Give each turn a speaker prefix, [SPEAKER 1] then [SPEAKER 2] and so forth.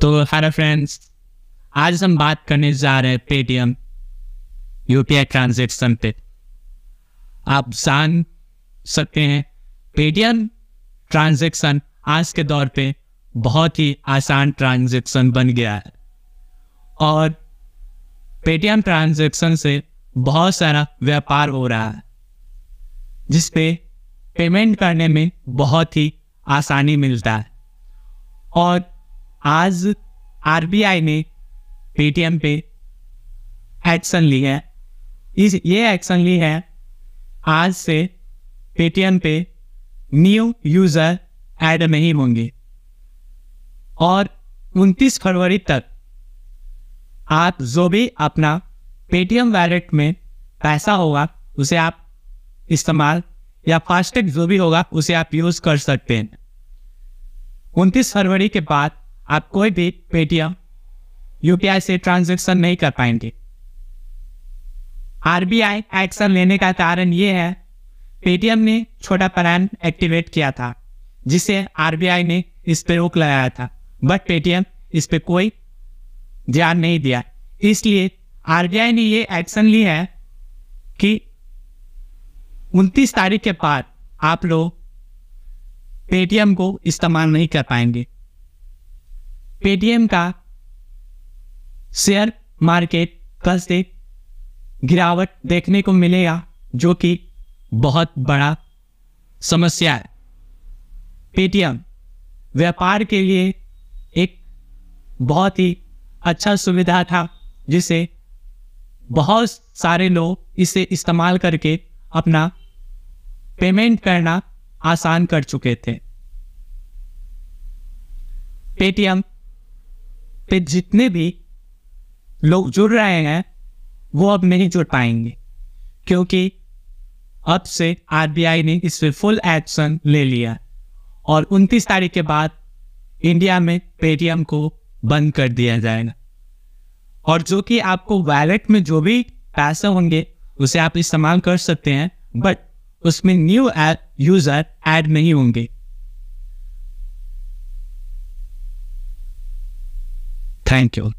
[SPEAKER 1] तो hello friends आज हम बात करने जा रहे हैं पेटीएम आई ट्रांजेक्शन पे आप जान सकते हैं पेटीएम ट्रांजेक्शन आज के दौर पे बहुत ही आसान ट्रांजेक्शन बन गया है और पेटीएम ट्रांजेक्शन से बहुत सारा व्यापार हो रहा है जिसपे पेमेंट करने में बहुत ही आसानी मिलता है और आज आरबीआई ने पेटीएम पे एक्शन ली है इस ये एक्शन ली है आज से पेटीएम पे न्यू यूज़र ऐड नहीं होंगे और 29 फरवरी तक आप जो भी अपना पेटीएम वैलेट में पैसा होगा उसे आप इस्तेमाल या फास्टैग जो भी होगा उसे आप यूज़ कर सकते हैं 29 फरवरी के बाद आप कोई भी पेटीएम यूपीआई से ट्रांजेक्शन नहीं कर पाएंगे आरबीआई एक्शन लेने का कारण यह है पेटीएम ने छोटा प्लान एक्टिवेट किया था जिसे आरबीआई ने इस पर रोक लगाया था बट पेटीएम इस पर कोई ध्यान नहीं दिया इसलिए आरबीआई ने यह एक्शन लिया है कि उनतीस तारीख के बाद आप लोग पेटीएम को इस्तेमाल नहीं कर पाएंगे पेटीएम का शेयर मार्केट कल से गिरावट देखने को मिलेगा जो कि बहुत बड़ा समस्या है पेटीएम व्यापार के लिए एक बहुत ही अच्छा सुविधा था जिसे बहुत सारे लोग इसे इस्तेमाल करके अपना पेमेंट करना आसान कर चुके थे पेटीएम पे जितने भी लोग जुड़ रहे हैं वो अब नहीं जुड़ पाएंगे क्योंकि अब से आरबीआई ने इस पर फुल एक्शन ले लिया और 29 तारीख के बाद इंडिया में पेटीएम को बंद कर दिया जाएगा और जो कि आपको वैलेट में जो भी पैसे होंगे उसे आप इस्तेमाल कर सकते हैं बट उसमें न्यू यूज़र ऐड नहीं होंगे Thank you.